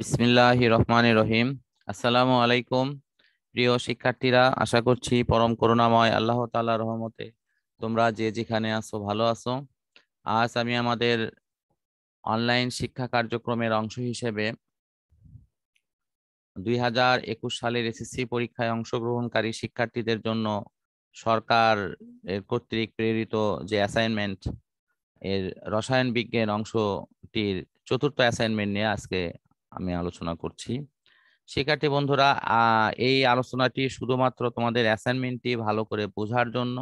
বিসমিল্লাহ রহমান রহিম আসসালামু আলাইকুম প্রিয় শিক্ষার্থীরা আশা করছি পরম করুণাময় আল্লাহ তাল্লাহ রহমতে তোমরা যে যেখানে আসো ভালো আছো আজ আমি আমাদের অনলাইন শিক্ষা কার্যক্রমের অংশ হিসেবে দুই হাজার একুশ সালের এসএসসি পরীক্ষায় অংশগ্রহণকারী শিক্ষার্থীদের জন্য সরকার কর্তৃক প্রেরিত যে অ্যাসাইনমেন্ট এর রসায়ন বিজ্ঞান অংশটির চতুর্থ অ্যাসাইনমেন্ট নিয়ে আজকে আমি আলোচনা করছি শিক্ষার্থী বন্ধুরা এই আলোচনাটি শুধুমাত্র তোমাদের অ্যাসাইনমেন্টটি ভালো করে বোঝার জন্য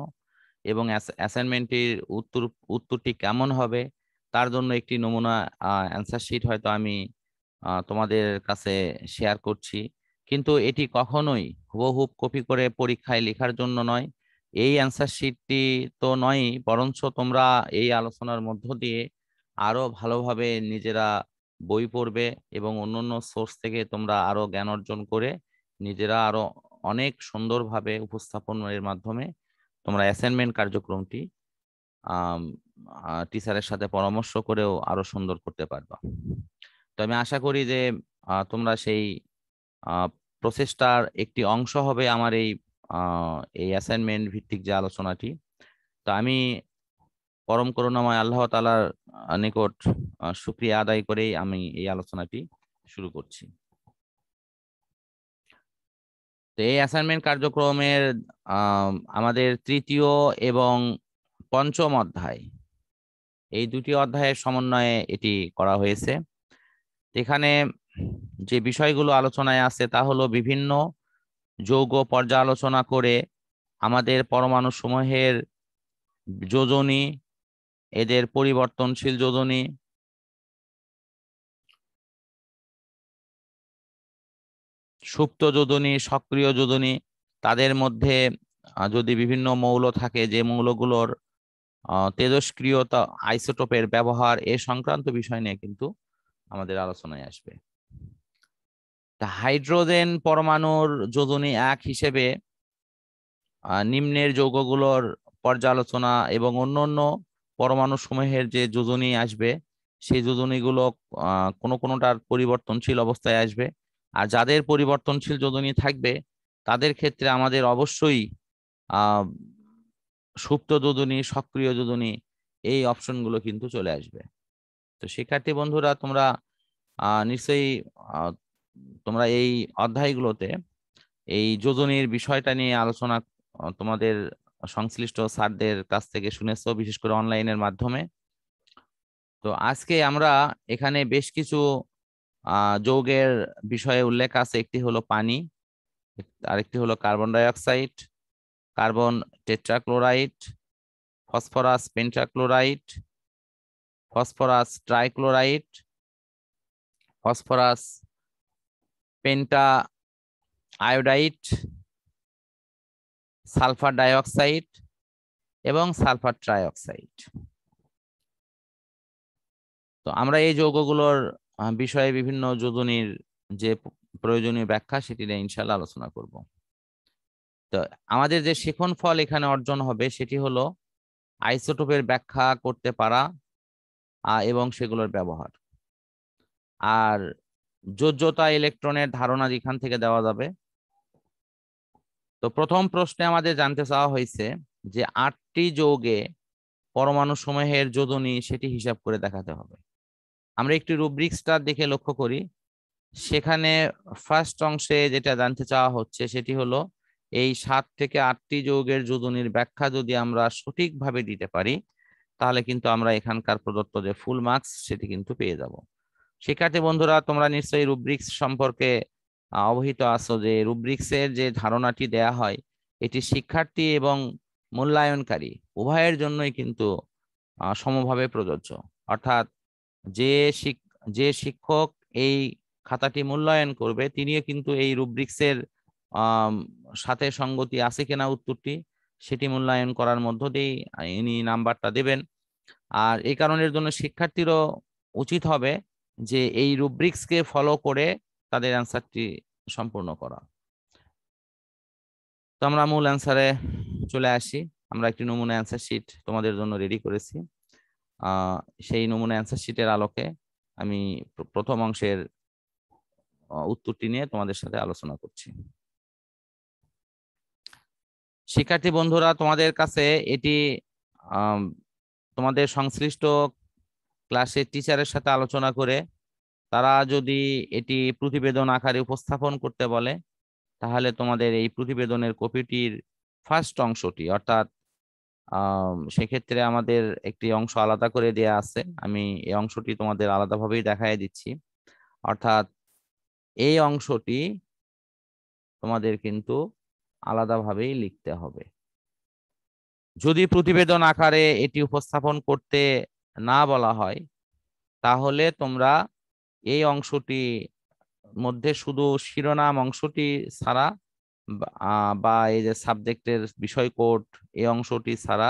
এবং অ্যাসাইনমেন্টটির উত্তর উত্তরটি কেমন হবে তার জন্য একটি নমুনা অ্যান্সার শিট হয়তো আমি তোমাদের কাছে শেয়ার করছি কিন্তু এটি কখনোই হুবহুব কপি করে পরীক্ষায় লেখার জন্য নয় এই অ্যান্সার শিটটি তো নয় বরঞ্চ তোমরা এই আলোচনার মধ্য দিয়ে আরও ভালোভাবে নিজেরা বই পড়বে এবং অন্যান্য সোর্স থেকে তোমরা আরো জ্ঞান অর্জন করে নিজেরা আরো অনেক সুন্দরভাবে উপস্থাপনের মাধ্যমে তোমরা অ্যাসাইনমেন্ট কার্যক্রমটি টিচারের সাথে পরামর্শ করেও আরো সুন্দর করতে পারবা তো আমি আশা করি যে তোমরা সেই প্রসেসটার একটি অংশ হবে আমার এই এই অ্যাসাইনমেন্ট ভিত্তিক যে আলোচনাটি তো আমি পরম করুণাময় আল্লাহ তালার নিকট সুক্রিয়া আদায় করেই আমি এই আলোচনাটি শুরু করছি তো এই অ্যাসাইনমেন্ট কার্যক্রমের আমাদের তৃতীয় এবং পঞ্চম অধ্যায় এই দুটি অধ্যায়ের সমন্বয়ে এটি করা হয়েছে এখানে যে বিষয়গুলো আলোচনায় আছে তা হলো বিভিন্ন যৌগ পর্যালোচনা করে আমাদের পরমাণু সমূহের যোজনী এদের পরিবর্তনশীল যোজনী সুপ্ত যোজনী সক্রিয় যোজনী তাদের মধ্যে যদি বিভিন্ন মৌল থাকে যে মৌলগুলোর তেজস্ক্রিয়তা আইসোটোপের ব্যবহার এ সংক্রান্ত বিষয় নিয়ে কিন্তু আমাদের আলোচনায় আসবে হাইড্রোজেন পরমাণুর যোজনী এক হিসেবে নিম্নের যৌগগুলোর পর্যালোচনা এবং অন্যান্য পরমাণু সমূহের যে যোজনী আসবে সেই যোজনীগুলো কোনো কোনোটার পরিবর্তনশীল অবস্থায় আসবে আর যাদের পরিবর্তনশীল যোজনী থাকবে তাদের ক্ষেত্রে আমাদের অবশ্যই সুপ্ত যোজনী সক্রিয় যোজনী এই অপশনগুলো কিন্তু চলে আসবে তো শিক্ষার্থী বন্ধুরা তোমরা নিশ্চয়ই তোমরা এই অধ্যায়গুলোতে এই যোজনীর বিষয়টা নিয়ে আলোচনা তোমাদের সংশ্লিষ্ট স্যারদের কাছ থেকে শুনেছ বিশেষ করে অনলাইনের মাধ্যমে তো আজকে আমরা এখানে বেশ কিছু যৌগের বিষয়ে উল্লেখ আছে একটি হলো পানি আরেকটি হলো carbon dioxide carbon tetrachloride phosphorus pentachloride phosphorus trichloride phosphorus pentaiodide sulphur dioxide এবং সালফার ট্রাইঅক্সাইড তো আমরা এই যৌগগুলোর বিষয়ে বিভিন্ন যোজনীর যে প্রয়োজনীয় ব্যাখ্যা সেটি নিয়ে ইনশাল্লাহ আলোচনা করব তো আমাদের যে শিখন ফল এখানে অর্জন হবে সেটি হলো আইসোটোপের ব্যাখ্যা করতে পারা এবং সেগুলোর ব্যবহার আর যোজ্যতা ইলেকট্রনের ধারণা যেখান থেকে দেওয়া যাবে তো প্রথম প্রশ্নে আমাদের জানতে চাওয়া হয়েছে যে আটটি যৌগে পরমাণু সমূহের যোজনী সেটি হিসাব করে দেখাতে হবে আমরা একটি রুব্রিক্সটা দেখে লক্ষ্য করি সেখানে ফার্স্ট অংশে যেটা জানতে চাওয়া হচ্ছে সেটি হলো এই সাত থেকে আটটি যৌগের যোজনীর ব্যাখ্যা যদি আমরা সঠিকভাবে দিতে পারি তাহলে কিন্তু আমরা এখানকার প্রদত্ত যে ফুল মার্কস সেটি কিন্তু পেয়ে যাব শিক্ষার্থী বন্ধুরা তোমরা নিশ্চয়ই রুব্রিক্স সম্পর্কে অবহিত আছো যে রুব্রিক্সের যে ধারণাটি দেয়া হয় এটি শিক্ষার্থী এবং মূল্যায়নকারী উভয়ের জন্যই কিন্তু সমভাবে প্রযোজ্য অর্থাৎ যে যে শিক্ষক এই খাতাটি মূল্যায়ন করবে তিনিও কিন্তু এই রুব্রিক্সের সাথে সঙ্গতি আছে কিনা উত্তরটি সেটি মূল্যায়ন করার মধ্য দিয়েই ইনি নাম্বারটা দেবেন আর এই কারণের জন্য শিক্ষার্থীরও উচিত হবে যে এই রুব্রিক্সকে ফলো করে তাদের অ্যান্সারটি সম্পূর্ণ করা তো আমরা মূল অ্যান্সারে চলে আসি আমরা একটি নমুনা অ্যান্সার শিট তোমাদের জন্য রেডি করেছি সেই নমুনা অ্যান্সার শিটের আলোকে আমি প্রথম অংশের উত্তরটি নিয়ে তোমাদের সাথে আলোচনা করছি শিক্ষার্থী বন্ধুরা তোমাদের কাছে এটি তোমাদের সংশ্লিষ্ট ক্লাসের টিচারের সাথে আলোচনা করে তারা যদি এটি প্রতিবেদন আকারে উপস্থাপন করতে বলে তাহলে তোমাদের এই প্রতিবেদনের কপিটির ফার্স্ট অংশটি অর্থাৎ সেক্ষেত্রে আমাদের একটি অংশ আলাদা করে দেয়া আছে আমি এই অংশটি তোমাদের আলাদাভাবেই দেখাই দিচ্ছি অর্থাৎ এই অংশটি তোমাদের কিন্তু আলাদাভাবেই লিখতে হবে যদি প্রতিবেদন আকারে এটি উপস্থাপন করতে না বলা হয় তাহলে তোমরা এই অংশটি মধ্যে শুধু শিরোনাম অংশটি ছাড়া বা এই যে সাবজেক্টের বিষয় কোড এই অংশটি ছাড়া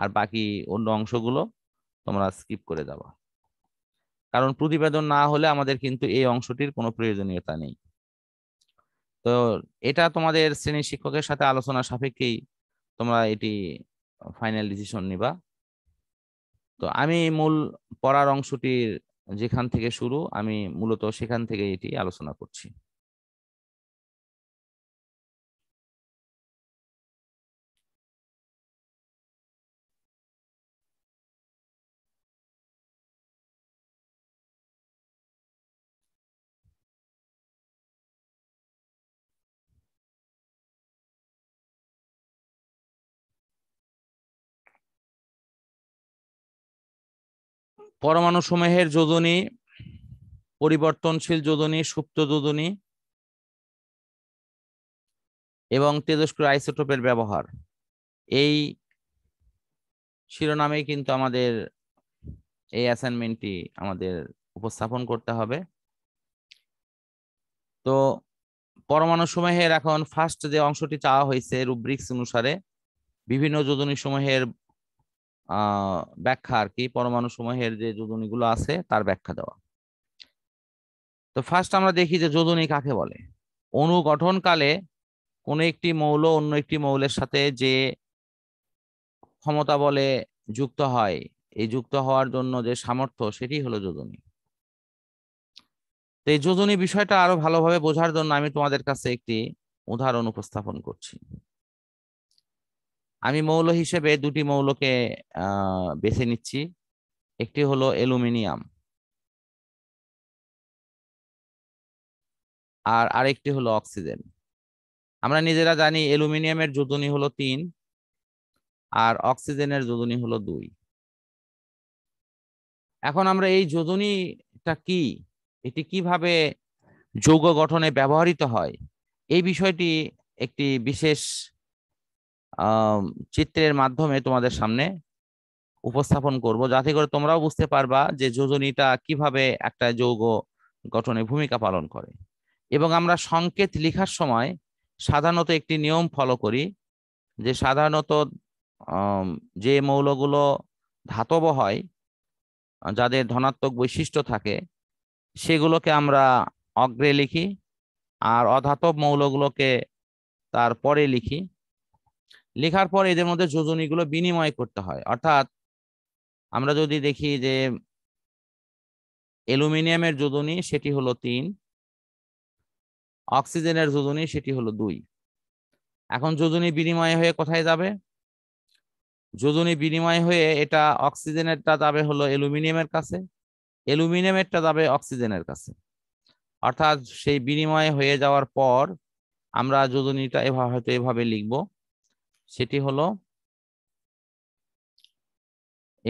আর বাকি অন্য অংশগুলো তোমরা স্কিপ করে যাবা কারণ প্রতিবেদন না হলে আমাদের কিন্তু এই অংশটির কোনো প্রয়োজনীয়তা নেই তো এটা তোমাদের শ্রেণী শিক্ষকের সাথে আলোচনা সাপেক্ষেই তোমরা এটি ফাইনাল ডিসিশন নিবা তো আমি মূল পড়ার অংশটির যেখান থেকে শুরু আমি মূলত সেখান থেকে এটি আলোচনা করছি পরমাণু সমূহের যোজনী পরিবর্তনশীল যোজনী সুপ্ত যোজনী এবং তেজস্ক্রিয় আইসোটোপের ব্যবহার এই শিরোনামে কিন্তু আমাদের এই অ্যাসাইনমেন্টটি আমাদের উপস্থাপন করতে হবে তো পরমাণু সমূহের এখন ফার্স্ট যে অংশটি চাওয়া হয়েছে রুব্রিক্স অনুসারে বিভিন্ন যোজনী সমূহের ব্যাখ্যা আর কি পরমাণু সমূহের যে যোজনীগুলো আছে তার ব্যাখ্যা দেওয়া তো ফার্স্ট আমরা দেখি যে যোজনী কাকে বলে অণু গঠনকালে কোন একটি মৌল অন্য একটি মৌলের সাথে যে ক্ষমতা বলে যুক্ত হয় এই যুক্ত হওয়ার জন্য যে সামর্থ্য সেটি হলো যোজনী তো এই যোজনী বিষয়টা আরো ভালোভাবে বোঝার জন্য আমি তোমাদের কাছে একটি উদাহরণ উপস্থাপন করছি আমি মৌল হিসেবে দুটি মৌলকে বেছে নিচ্ছি একটি হলো অ্যালুমিনিয়াম আর আরেকটি হলো অক্সিজেন আমরা নিজেরা জানি অ্যালুমিনিয়ামের যোজনি হলো তিন আর অক্সিজেনের যোজনি হলো দুই এখন আমরা এই যোজনীটা কি এটি কিভাবে যৌগ গঠনে ব্যবহৃত হয় এই বিষয়টি একটি বিশেষ চিত্রের মাধ্যমে তোমাদের সামনে উপস্থাপন করব যাতে করে তোমরাও বুঝতে পারবা যে যোজনীটা কিভাবে একটা যৌগ গঠনে ভূমিকা পালন করে এবং আমরা সংকেত লেখার সময় সাধারণত একটি নিয়ম ফলো করি যে সাধারণত যে মৌলগুলো ধাতব হয় যাদের ধনাত্মক বৈশিষ্ট্য থাকে সেগুলোকে আমরা অগ্রে লিখি আর অধাতব মৌলগুলোকে তারপরে লিখি লেখার পর এদের মধ্যে যোজনীগুলো বিনিময় করতে হয় অর্থাৎ আমরা যদি দেখি যে অ্যালুমিনিয়ামের যোজনী সেটি হলো তিন অক্সিজেনের যোজনী সেটি হলো দুই এখন যোজনী বিনিময় হয়ে কোথায় যাবে যোজনী বিনিময় হয়ে এটা অক্সিজেনেরটা যাবে হলো অ্যালুমিনিয়ামের কাছে অ্যালুমিনিয়ামেরটা যাবে অক্সিজেনের কাছে অর্থাৎ সেই বিনিময় হয়ে যাওয়ার পর আমরা যোজনীটা এভাবে হয়তো এভাবে লিখবো সেটি হলো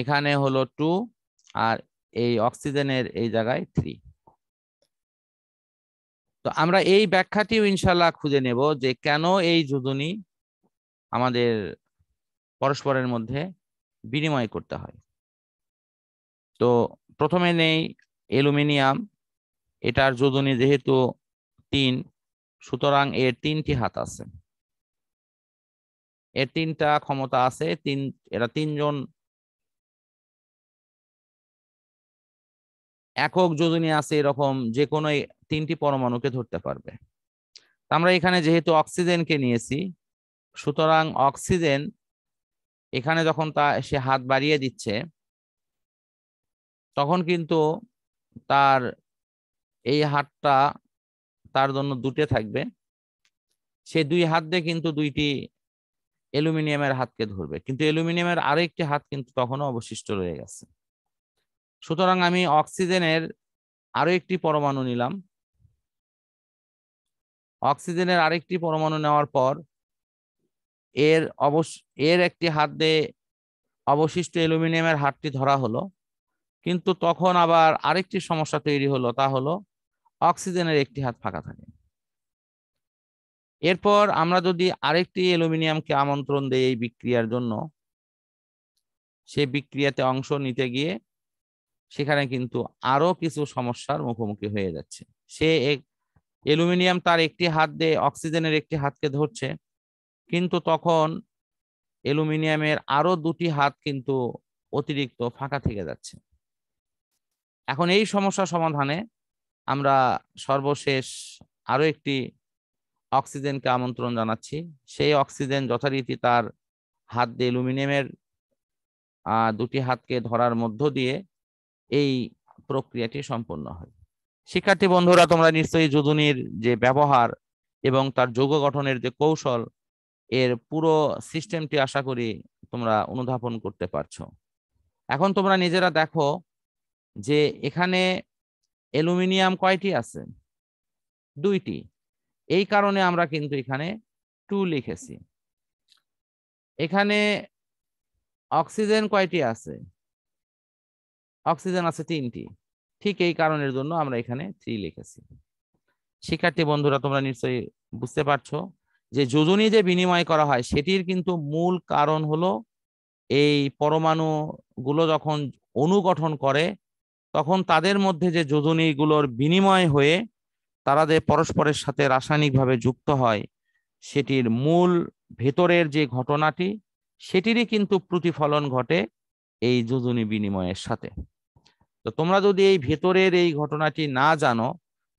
এখানে হলো টু আর এই অক্সিজেনের এই জায়গায় থ্রি তো আমরা এই ব্যাখ্যাটিও ইনশাল্লাহ খুঁজে নেব যে কেন এই যোজনি আমাদের পরস্পরের মধ্যে বিনিময় করতে হয় তো প্রথমে নেই অ্যালুমিনিয়াম এটার যোজনী যেহেতু তিন সুতরাং এর তিনটি হাত আছে এর তিনটা ক্ষমতা আছে তিন এরা তিনজন একক যোজনী আছে এরকম যে কোনো তিনটি পরমাণুকে ধরতে পারবে আমরা এখানে যেহেতু অক্সিজেনকে নিয়েছি সুতরাং অক্সিজেন এখানে যখন তা সে হাত বাড়িয়ে দিচ্ছে তখন কিন্তু তার এই হাতটা তার জন্য দুটে থাকবে সে দুই হাত দিয়ে কিন্তু দুইটি অ্যালুমিনিয়ামের হাতকে ধরবে কিন্তু অ্যালুমিনিয়ামের আরেকটি হাত কিন্তু তখনও অবশিষ্ট রয়ে গেছে সুতরাং আমি অক্সিজেনের আরো একটি পরমাণু নিলাম অক্সিজেনের আরেকটি পরমাণু নেওয়ার পর এর অবশ এর একটি হাত দিয়ে অবশিষ্ট অ্যালুমিনিয়ামের হাতটি ধরা হলো কিন্তু তখন আবার আরেকটি সমস্যা তৈরি হলো তা হলো অক্সিজেনের একটি হাত ফাঁকা থাকে এরপর আমরা যদি আরেকটি অ্যালুমিনিয়ামকে আমন্ত্রণ দেই এই বিক্রিয়ার জন্য সে বিক্রিয়াতে অংশ নিতে গিয়ে সেখানে কিন্তু আরো কিছু সমস্যার মুখোমুখি হয়ে যাচ্ছে সে এক অ্যালুমিনিয়াম তার একটি হাত দিয়ে অক্সিজেনের একটি হাতকে ধরছে কিন্তু তখন অ্যালুমিনিয়ামের আরো দুটি হাত কিন্তু অতিরিক্ত ফাঁকা থেকে যাচ্ছে এখন এই সমস্যা সমাধানে আমরা সর্বশেষ আরো একটি অক্সিজেনকে আমন্ত্রণ জানাচ্ছি সেই অক্সিজেন যথারীতি তার হাত দিয়ে অ্যালুমিনিয়ামের দুটি হাতকে ধরার মধ্য দিয়ে এই প্রক্রিয়াটি সম্পন্ন হয় শিক্ষার্থী বন্ধুরা তোমরা নিশ্চয়ই যোজনীর যে ব্যবহার এবং তার যৌগ গঠনের যে কৌশল এর পুরো সিস্টেমটি আশা করি তোমরা অনুধাবন করতে পারছো এখন তোমরা নিজেরা দেখো যে এখানে অ্যালুমিনিয়াম কয়টি আছে দুইটি এই কারণে আমরা কিন্তু এখানে টু লিখেছি এখানে অক্সিজেন কয়টি আছে অক্সিজেন আছে তিনটি ঠিক এই কারণের জন্য আমরা এখানে থ্রি লিখেছি শিক্ষার্থী বন্ধুরা তোমরা নিশ্চয়ই বুঝতে পারছো যে যোজনী যে বিনিময় করা হয় সেটির কিন্তু মূল কারণ হলো এই পরমাণুগুলো যখন অনুগঠন করে তখন তাদের মধ্যে যে যোজনীগুলোর বিনিময় হয়ে তারা যে পরস্পরের সাথে রাসায়নিকভাবে যুক্ত হয় সেটির মূল ভেতরের যে ঘটনাটি সেটিরই কিন্তু প্রতিফলন ঘটে এই যোজনী বিনিময়ের সাথে তো তোমরা যদি এই ভেতরের এই ঘটনাটি না জানো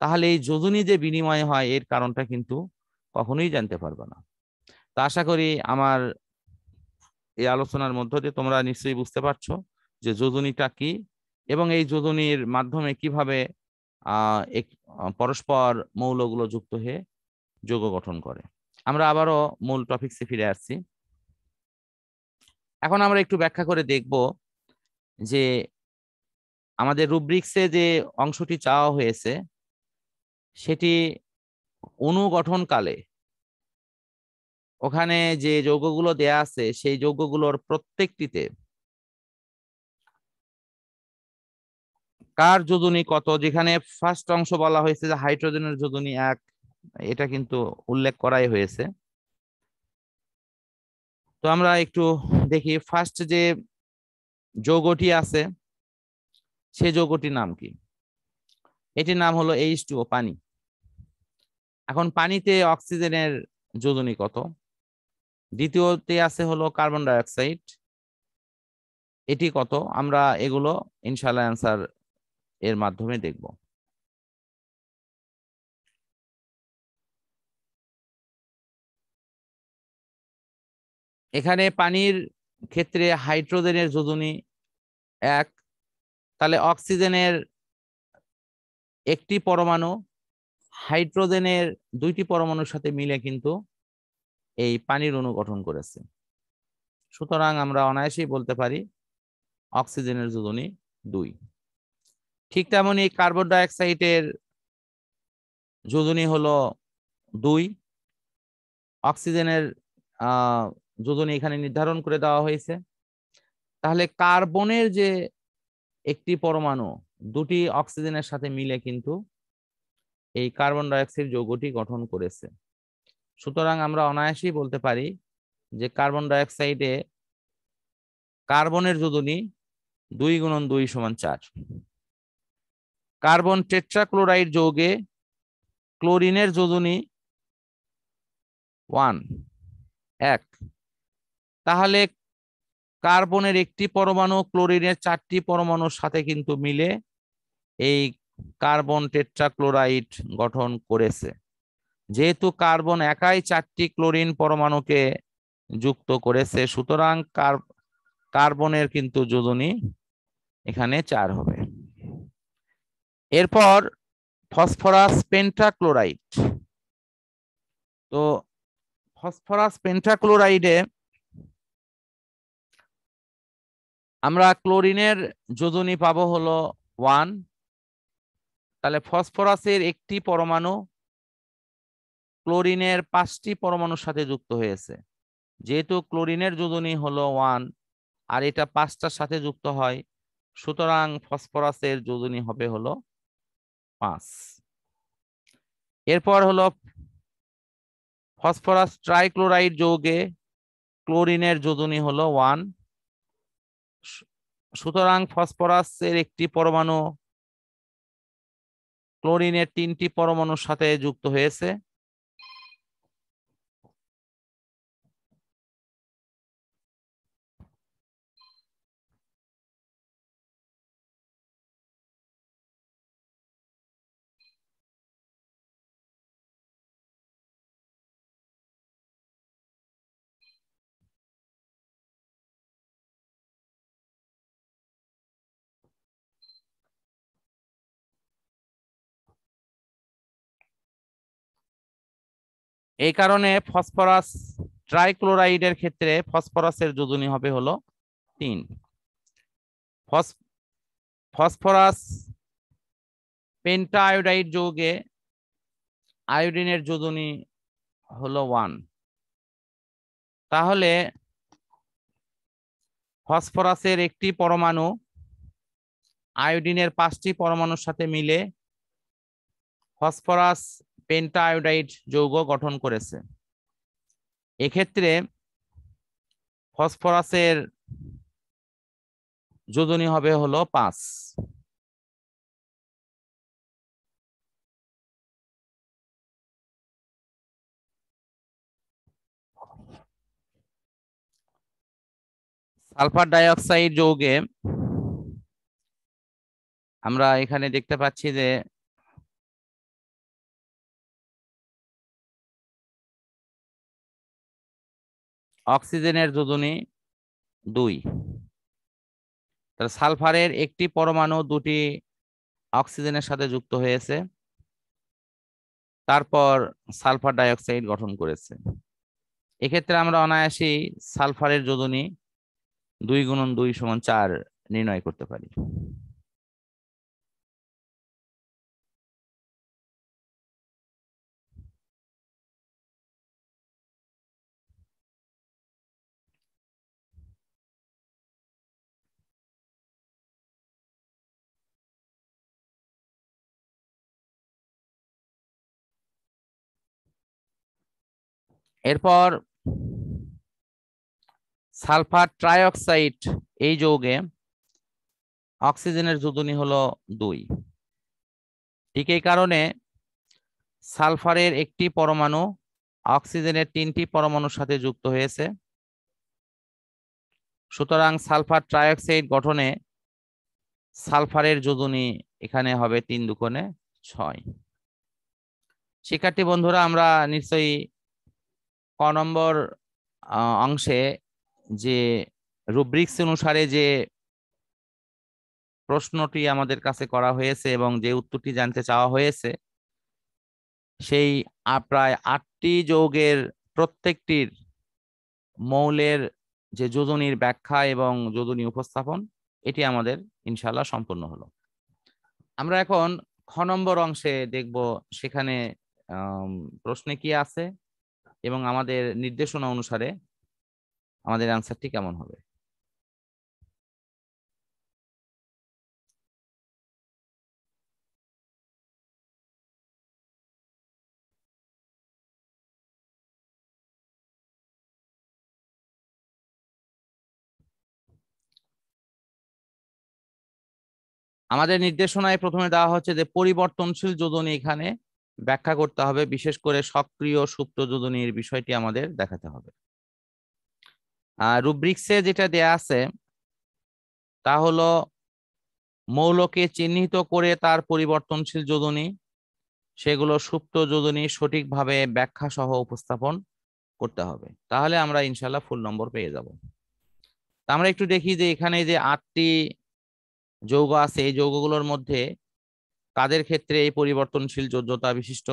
তাহলে এই যোজনী যে বিনিময় হয় এর কারণটা কিন্তু কখনোই জানতে পারবে না তো আশা করি আমার এই আলোচনার মধ্য দিয়ে তোমরা নিশ্চয়ই বুঝতে পারছো যে যোজনীটা কি এবং এই যোজনীর মাধ্যমে কিভাবে এক পরস্পর মৌলগুলো যুক্ত হয়ে যোগ গঠন করে আমরা আবারও মূল টপিক্সে ফিরে আসছি এখন আমরা একটু ব্যাখ্যা করে দেখব যে আমাদের রুব্রিক্সে যে অংশটি চাওয়া হয়েছে সেটি অনুগঠনকালে ওখানে যে যৌগগুলো দেয়া আছে সেই যোগ্যগুলোর প্রত্যেকটিতে কার যোজনী কত যেখানে ফার্স্ট অংশ বলা হয়েছে যে হাইড্রোজেনের যোজনী এক এটা কিন্তু উল্লেখ করাই হয়েছে তো আমরা একটু দেখি ফার্স্ট যে যৌগটি আছে সে যৌগটির নাম কি এটির নাম হলো এইচ টু পানি এখন পানিতে অক্সিজেনের যোজনী কত দ্বিতীয়তে আছে হলো কার্বন ডাইঅক্সাইড এটি কত আমরা এগুলো ইনশাল্লাহ অ্যান্সার এর মাধ্যমে দেখব এখানে পানির ক্ষেত্রে হাইড্রোজেনের যোজনি এক তাহলে অক্সিজেনের একটি পরমাণু হাইড্রোজেনের দুইটি পরমাণুর সাথে মিলে কিন্তু এই পানির অণু গঠন করেছে সুতরাং আমরা অনায়াসেই বলতে পারি অক্সিজেনের যোজনী দুই ঠিক তেমনই কার্বন ডাইঅক্সাইডের যোজনী হলো দুই অক্সিজেনের যোজনী এখানে নির্ধারণ করে দেওয়া হয়েছে তাহলে কার্বনের যে একটি পরমাণু দুটি অক্সিজেনের সাথে মিলে কিন্তু এই কার্বন ডাইঅক্সাইড যৌগটি গঠন করেছে সুতরাং আমরা অনায়াসেই বলতে পারি যে কার্বন ডাইঅক্সাইডে কার্বনের যোজনী দুই গুণন দুই সমান চার কার্বন টেট্রাক্লোরাইড যৌগে ক্লোরিনের যোজনী ওয়ান এক তাহলে কার্বনের একটি পরমাণু ক্লোরিনের চারটি পরমাণুর সাথে কিন্তু মিলে এই কার্বন টেট্রাক্লোরাইড গঠন করেছে যেহেতু কার্বন একাই চারটি ক্লোরিন পরমাণুকে যুক্ত করেছে সুতরাং কার্বনের কিন্তু যোজনী এখানে চার হবে এরপর ফসফরাস পেন্টাক্লোরাইড তো ফসফরাস পেন্টাক্লোরাইডে আমরা ক্লোরিনের যোজনী পাব হলো ওয়ান তাহলে ফসফরাসের একটি পরমাণু ক্লোরিনের পাঁচটি পরমাণুর সাথে যুক্ত হয়েছে যেহেতু ক্লোরিনের যোজনী হলো ওয়ান আর এটা পাঁচটার সাথে যুক্ত হয় সুতরাং ফসফরাসের যোজনী হবে হলো পাঁচ এরপর হলো ফসফরাস ট্রাইক্লোরাইড যৌগে ক্লোরিনের যোজনি হলো ওয়ান সুতরাং ফসফরাসের একটি পরমাণু ক্লোরিনের তিনটি পরমাণুর সাথে যুক্ত হয়েছে এই কারণে ফসফরাস ট্রাইক্লোরাইডের ক্ষেত্রে ফসফরাসের যোজনী হবে হলো তিন ফসফরাস পেন্টা আয়োডাইড যৌগে আয়োডিনের যোজনী হলো ওয়ান তাহলে ফসফরাসের একটি পরমাণু আয়োডিনের পাঁচটি পরমাণুর সাথে মিলে ফসফরাস পেন্টায়োডাইট যৌগ গঠন করেছে এক্ষেত্রে ফসফরাসের যোজনী হবে হলো পাঁচ সালফার ডাইঅক্সাইড যৌগে আমরা এখানে দেখতে পাচ্ছি যে অক্সিজেনের যোজনে দুই তাহলে সালফারের একটি পরমাণু দুটি অক্সিজেনের সাথে যুক্ত হয়েছে তারপর সালফার ডাইঅক্সাইড গঠন করেছে এক্ষেত্রে আমরা অনায়াসেই সালফারের যোজনী দুই গুণন দুই সমান চার নির্ণয় করতে পারি এরপর সালফার ট্রাইঅক্সাইড এই যৌগে অক্সিজেনের যোজনী হলো দুই ঠিক এই কারণে সালফারের একটি পরমাণু অক্সিজেনের তিনটি পরমাণুর সাথে যুক্ত হয়েছে সুতরাং সালফার ট্রাইঅক্সাইড গঠনে সালফারের যোজনী এখানে হবে তিন দুকোণে ছয় শিক্ষার্থী বন্ধুরা আমরা নিশ্চয়ই ক নম্বর অংশে যে রুব্রিক্স অনুসারে যে প্রশ্নটি আমাদের কাছে করা হয়েছে এবং যে উত্তরটি জানতে চাওয়া হয়েছে সেই প্রায় আটটি যৌগের প্রত্যেকটির মৌলের যে যোজনীর ব্যাখ্যা এবং যোজনী উপস্থাপন এটি আমাদের ইনশাল্লাহ সম্পূর্ণ হলো আমরা এখন খ নম্বর অংশে দেখব সেখানে প্রশ্নে কি আছে এবং আমাদের নির্দেশনা অনুসারে আমাদের আনসারটি কেমন হবে আমাদের নির্দেশনায় প্রথমে দেওয়া হচ্ছে যে পরিবর্তনশীল যোজনী এখানে ব্যাখ্যা করতে হবে বিশেষ করে সক্রিয় সুপ্ত যোজনীর বিষয়টি আমাদের দেখাতে হবে রুব্রিক্সে যেটা দেয়া আছে তা হলো মৌলকে চিহ্নিত করে তার পরিবর্তনশীল যোজনী সেগুলো সুপ্ত যোজনী সঠিকভাবে ব্যাখ্যা সহ উপস্থাপন করতে হবে তাহলে আমরা ইনশাল্লাহ ফুল নম্বর পেয়ে যাব আমরা একটু দেখি যে এখানে যে আটটি যৌগ আছে এই যৌগগুলোর মধ্যে কাদের ক্ষেত্রে এই পরিবর্তনশীল যোগ্যতা বিশিষ্ট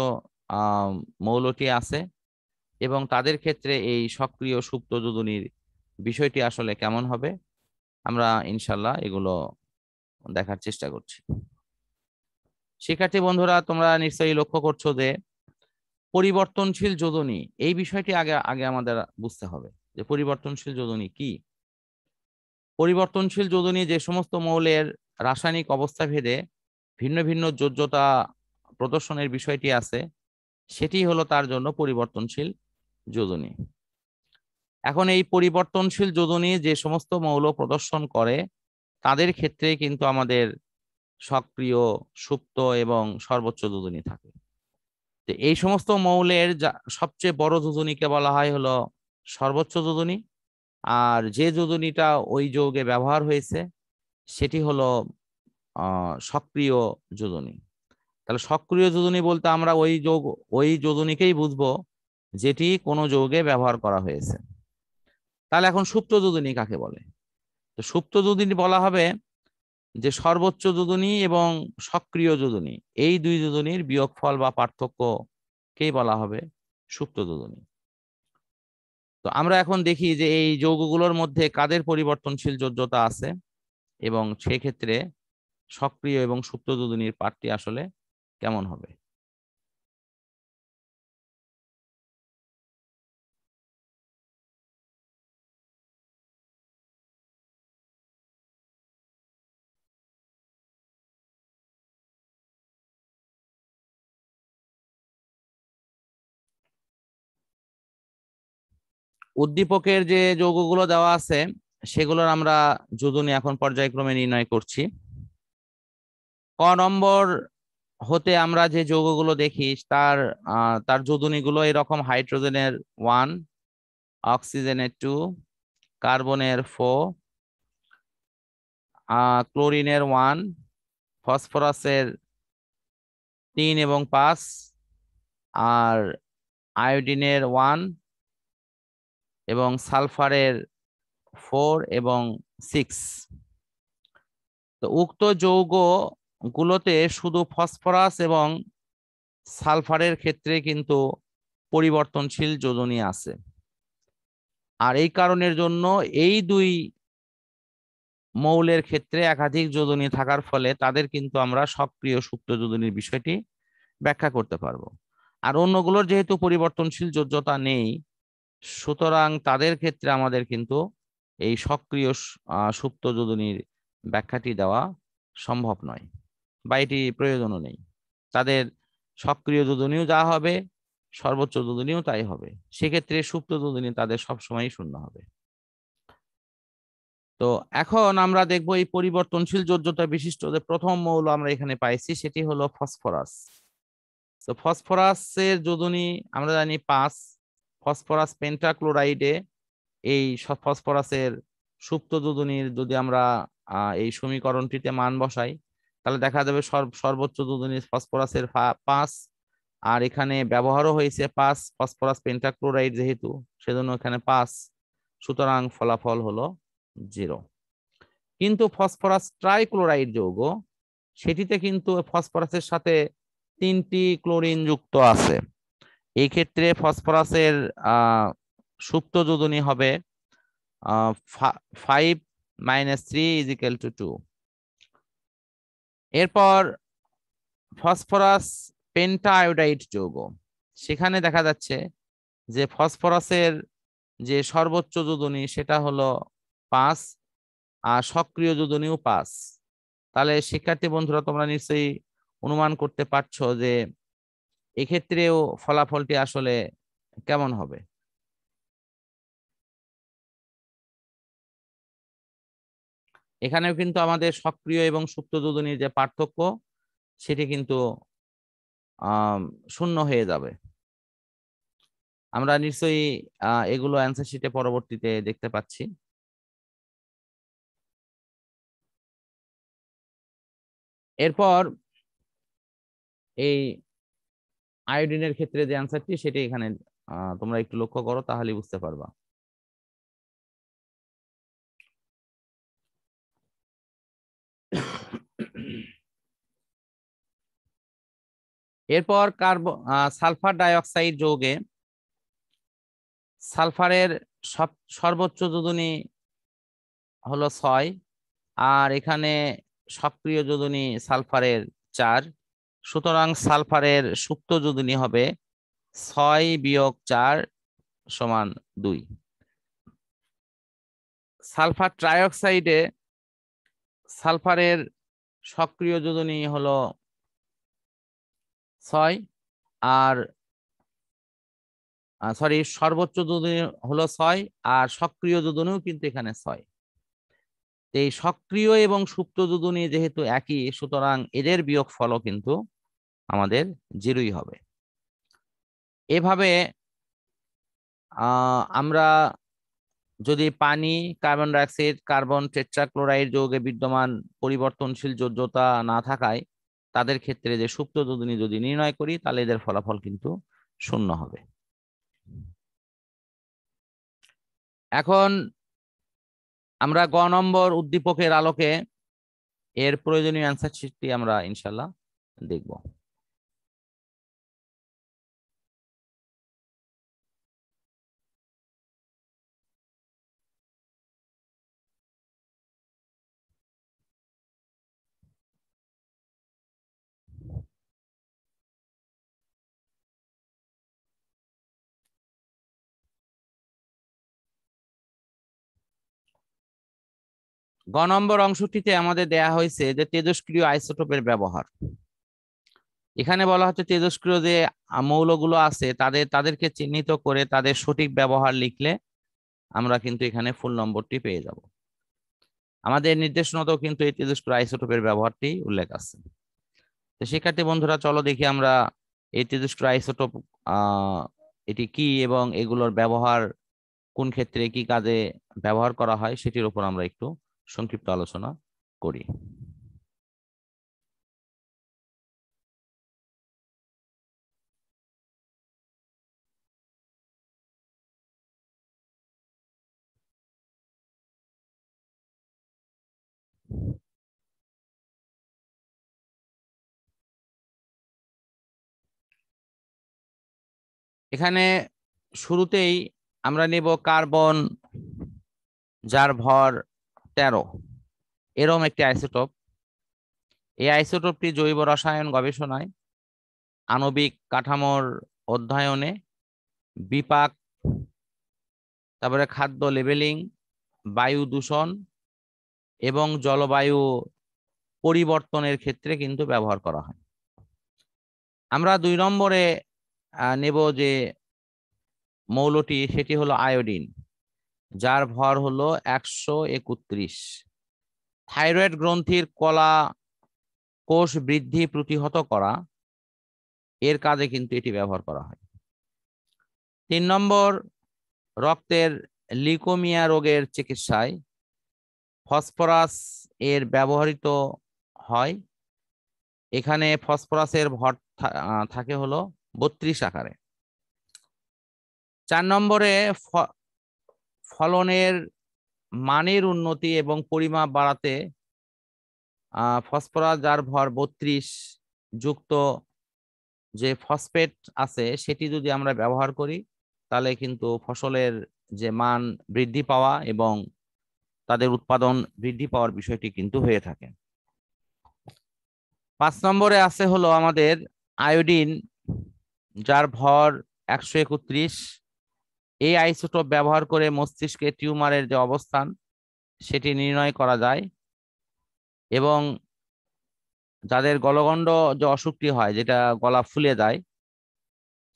মৌলটি আছে এবং তাদের ক্ষেত্রে এই সক্রিয় সুপ্ত যোজনীর বিষয়টি আসলে কেমন হবে আমরা ইনশাল্লাহ এগুলো দেখার চেষ্টা করছি শিক্ষার্থী বন্ধুরা তোমরা নিশ্চয়ই লক্ষ্য করছো যে পরিবর্তনশীল যোজনী এই বিষয়টি আগে আগে আমাদের বুঝতে হবে যে পরিবর্তনশীল যোজনী কি পরিবর্তনশীল যোজনী যে সমস্ত মৌলের রাসায়নিক অবস্থা ভেদে ভিন্ন ভিন্ন যোগ্যতা প্রদর্শনের বিষয়টি আছে সেটি হলো তার জন্য পরিবর্তনশীল যোজনী এখন এই পরিবর্তনশীল যোজনী যে সমস্ত মৌল প্রদর্শন করে তাদের ক্ষেত্রে কিন্তু আমাদের সক্রিয় সুপ্ত এবং সর্বোচ্চ যোজনী থাকে তো এই সমস্ত মৌলের সবচেয়ে বড় যোজনীকে বলা হয় হলো সর্বোচ্চ যোজনী আর যে যোজনীটা ওই যৌগে ব্যবহার হয়েছে সেটি হলো সক্রিয় যোজনী তাহলে সক্রিয় যোজনী বলতে আমরা ওই যৌগ ওই যোজনীকেই বুঝবো যেটি কোনো যৌগে ব্যবহার করা হয়েছে তাহলে এখন সুপ্ত যোজনী কাকে বলে তো সুপ্ত যোজনী বলা হবে যে সর্বোচ্চ যোজনী এবং সক্রিয় যোজনী এই দুই যোজনীর বিয়োগফল বা পার্থক্যকেই বলা হবে সুপ্ত যোজনী তো আমরা এখন দেখি যে এই যৌগগুলোর মধ্যে কাদের পরিবর্তনশীল যোজ্যতা আছে এবং সেক্ষেত্রে সক্রিয় এবং সুপ্ত যোজনীর পাঠটি আসলে কেমন হবে উদ্দীপকের যে যৌগগুলো দেওয়া আছে সেগুলোর আমরা যোজনী এখন পর্যায়ক্রমে নির্ণয় করছি ক নম্বর হতে আমরা যে যৌগগুলো দেখি তার তার যদুনিগুলো এরকম হাইড্রোজেনের ওয়ান অক্সিজেনের টু কার্বনের ফোর ক্লোরিনের ওয়ান ফসফরাসের তিন এবং পাঁচ আর আয়োডিনের ওয়ান এবং সালফারের ফোর এবং সিক্স তো উক্ত যৌগ গুলোতে শুধু ফসফরাস এবং সালফারের ক্ষেত্রে কিন্তু পরিবর্তনশীল যোজনী আছে আর এই কারণের জন্য এই দুই মৌলের ক্ষেত্রে একাধিক যোজনী থাকার ফলে তাদের কিন্তু আমরা সক্রিয় সুপ্ত যোজনীর বিষয়টি ব্যাখ্যা করতে পারবো আর অন্যগুলোর যেহেতু পরিবর্তনশীল যোজ্যতা নেই সুতরাং তাদের ক্ষেত্রে আমাদের কিন্তু এই সক্রিয় সুপ্ত যোজনীর ব্যাখ্যাটি দেওয়া সম্ভব নয় বা এটি প্রয়োজনও নেই তাদের সক্রিয় যোজনীয় যা হবে সর্বোচ্চ যোজনীয় তাই হবে সেক্ষেত্রে সুপ্ত যোজনী তাদের সবসময়ই শূন্য হবে তো এখন আমরা দেখবো এই পরিবর্তনশীল যোজ্যতা বিশিষ্ট যে প্রথম মৌল আমরা এখানে পাইছি সেটি হলো ফসফরাস তো ফসফরাসের যোজনী আমরা জানি পাঁচ ফসফরাস পেন্টাক্লোরাইডে এই ফসফরাসের সুপ্ত যোজনীর যদি আমরা এই সমীকরণটিতে মান বসাই তাহলে দেখা যাবে সর্বোচ্চ দুজনের ফসফরাসের পাঁচ আর এখানে ব্যবহারও হয়েছে পাঁচ ফসফরাস পেন্টাক্লোরাইড যেহেতু সেজন্য এখানে পাঁচ সুতরাং ফলাফল হলো জিরো কিন্তু ফসফরাস ট্রাইক্লোরাইড যৌগ সেটিতে কিন্তু ফসফরাসের সাথে তিনটি ক্লোরিন যুক্ত আছে এই ক্ষেত্রে ফসফরাসের সুপ্ত যোজনী হবে five minus three equal to two এরপর ফসফরাস পেন্টাইডাইট যৌগ সেখানে দেখা যাচ্ছে যে ফসফরাসের যে সর্বোচ্চ যোজনী সেটা হলো পাঁচ আর সক্রিয় যোজনীও পাঁচ তাহলে শিক্ষার্থী বন্ধুরা তোমরা নিশ্চয়ই অনুমান করতে পারছো যে এক্ষেত্রেও ফলাফলটি আসলে কেমন হবে এখানেও কিন্তু আমাদের সক্রিয় এবং সুপ্ত যোজনীর যে পার্থক্য সেটি কিন্তু শূন্য হয়ে যাবে আমরা নিশ্চয়ই এগুলো অ্যান্সার শিটে পরবর্তীতে দেখতে পাচ্ছি এরপর এই আয়োডিনের ক্ষেত্রে যে অ্যান্সারটি সেটি এখানে তোমরা একটু লক্ষ্য করো তাহলে বুঝতে পারবা এরপর কার্বন সালফার ডাইঅক্সাইড যৌগে সালফারের সব সর্বোচ্চ যোজনী হলো ছয় আর এখানে সক্রিয় যোজনী সালফারের চার সুতরাং সালফারের সুপ্ত যোজনী হবে ছয় বিয়োগ চার সমান দুই সালফার ট্রাইঅক্সাইডে সালফারের সক্রিয় যোজনী হলো ছয় আর সরি সর্বোচ্চ যোজনী হলো ছয় আর সক্রিয় যোজনীও কিন্তু এখানে ছয় এই সক্রিয় এবং সুপ্ত যোজনী যেহেতু একই সুতরাং এদের বিয়োগ ফলও কিন্তু আমাদের জিরোই হবে এভাবে আমরা যদি পানি কার্বন ডাইঅক্সাইড কার্বন টেট্রাক্লোরাইড যোগে বিদ্যমান পরিবর্তনশীল যোগ্যতা না থাকায় তাদের ক্ষেত্রে যে সুপ্ত দুদিনী যদি নির্ণয় করি তাহলে এদের ফলাফল কিন্তু শূন্য হবে এখন আমরা গ নম্বর উদ্দীপকের আলোকে এর প্রয়োজনীয় অ্যান্সার শিটটি আমরা ইনশাল্লাহ দেখব গ নম্বর অংশটিতে আমাদের দেয়া হয়েছে যে তেজস্ক্রিয় আইসোটোপের ব্যবহার এখানে বলা হচ্ছে তেজস্ক্রিয় যে মৌলগুলো আছে তাদের তাদেরকে চিহ্নিত করে তাদের সঠিক ব্যবহার লিখলে আমরা কিন্তু এখানে ফুল নম্বরটি পেয়ে যাব আমাদের নির্দেশনাতেও কিন্তু এই তেজস্ক্রিয় আইসোটোপের ব্যবহারটি উল্লেখ আছে তো শিক্ষার্থী বন্ধুরা চলো দেখি আমরা এই তেজস্ক্রিয় আইসোটোপ এটি কি এবং এগুলোর ব্যবহার কোন ক্ষেত্রে কি কাজে ব্যবহার করা হয় সেটির উপর আমরা একটু সংক্ষিপ্ত আলোচনা করি এখানে শুরুতেই আমরা নেব কার্বন যার ভর তেরো এরম একটি আইসোটোপ এই আইসোটোপটি জৈব রসায়ন গবেষণায় আণবিক কাঠামোর অধ্যয়নে বিপাক তারপরে খাদ্য লেবেলিং বায়ু দূষণ এবং জলবায়ু পরিবর্তনের ক্ষেত্রে কিন্তু ব্যবহার করা হয় আমরা দুই নম্বরে নেব যে মৌলটি সেটি হলো আয়োডিন যার ভর হলো একশো একত্রিশ থাইরয়েড গ্রন্থির কলা কোষ বৃদ্ধি প্রতিহত করা এর কাজে কিন্তু এটি ব্যবহার করা হয় তিন নম্বর রক্তের লিকোমিয়া রোগের চিকিৎসায় ফসফরাস এর ব্যবহৃত হয় এখানে ফসফরাসের ভর থাকে হলো বত্রিশ আকারে চার নম্বরে ফলনের মানের উন্নতি এবং পরিমাপ বাড়াতে ফসফরাস যার ভর বত্রিশ যুক্ত যে ফসফেট আছে সেটি যদি আমরা ব্যবহার করি তাহলে কিন্তু ফসলের যে মান বৃদ্ধি পাওয়া এবং তাদের উৎপাদন বৃদ্ধি পাওয়ার বিষয়টি কিন্তু হয়ে থাকে পাঁচ নম্বরে আছে হলো আমাদের আয়োডিন যার ভর একশো একত্রিশ এই আইসোটোপ ব্যবহার করে মস্তিষ্কে টিউমারের যে অবস্থান সেটি নির্ণয় করা যায় এবং যাদের গলগণ্ড যে অসুখটি হয় যেটা গলা ফুলে যায়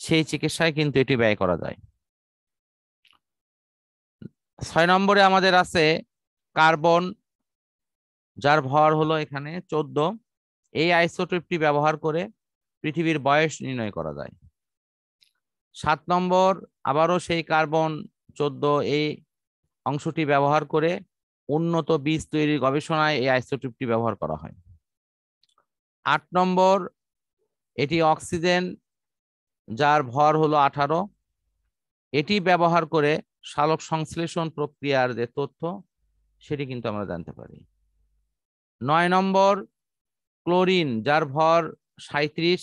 সেই চিকিৎসায় কিন্তু এটি ব্যয় করা যায় ছয় নম্বরে আমাদের আছে কার্বন যার ভর হলো এখানে চোদ্দ এই আইসোটোপটি ব্যবহার করে পৃথিবীর বয়স নির্ণয় করা যায় সাত নম্বর আবারও সেই কার্বন চোদ্দ এই অংশটি ব্যবহার করে উন্নত বীজ তৈরির গবেষণায় এই আইসোটিপটি ব্যবহার করা হয় আট নম্বর এটি অক্সিজেন যার ভর হলো আঠারো এটি ব্যবহার করে সালোক সংশ্লেষণ প্রক্রিয়ার যে তথ্য সেটি কিন্তু আমরা জানতে পারি নয় নম্বর ক্লোরিন যার ভর সাঁত্রিশ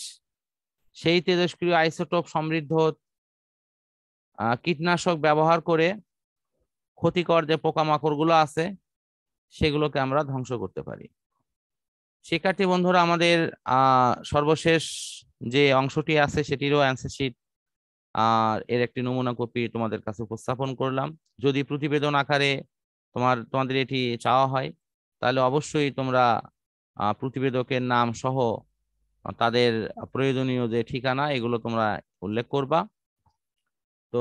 সেই তেজস্ক্রিয় আইসোটোপ সমৃদ্ধ কীটনাশক ব্যবহার করে ক্ষতিকর যে পোকামাকড়গুলো আছে সেগুলোকে আমরা ধ্বংস করতে পারি শিক্ষার্থী বন্ধুরা আমাদের সর্বশেষ যে অংশটি আছে সেটিরও অ্যান্সার শিট আর এর একটি নমুনা কপি তোমাদের কাছে উপস্থাপন করলাম যদি প্রতিবেদন আকারে তোমার তোমাদের এটি চাওয়া হয় তাহলে অবশ্যই তোমরা প্রতিবেদকের নাম সহ তাদের প্রয়োজনীয় যে ঠিকানা এগুলো তোমরা উল্লেখ করবা তো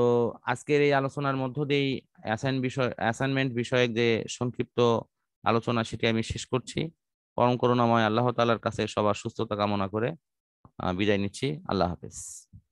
আজকের এই আলোচনার মধ্য দিয়েই অ্যাসাইন বিষয় অ্যাসাইনমেন্ট বিষয়ক যে সংক্ষিপ্ত আলোচনা সেটি আমি শেষ করছি পরম করুণাময় আল্লাহ তালার কাছে সবার সুস্থতা কামনা করে বিদায় নিচ্ছি আল্লাহ হাফেজ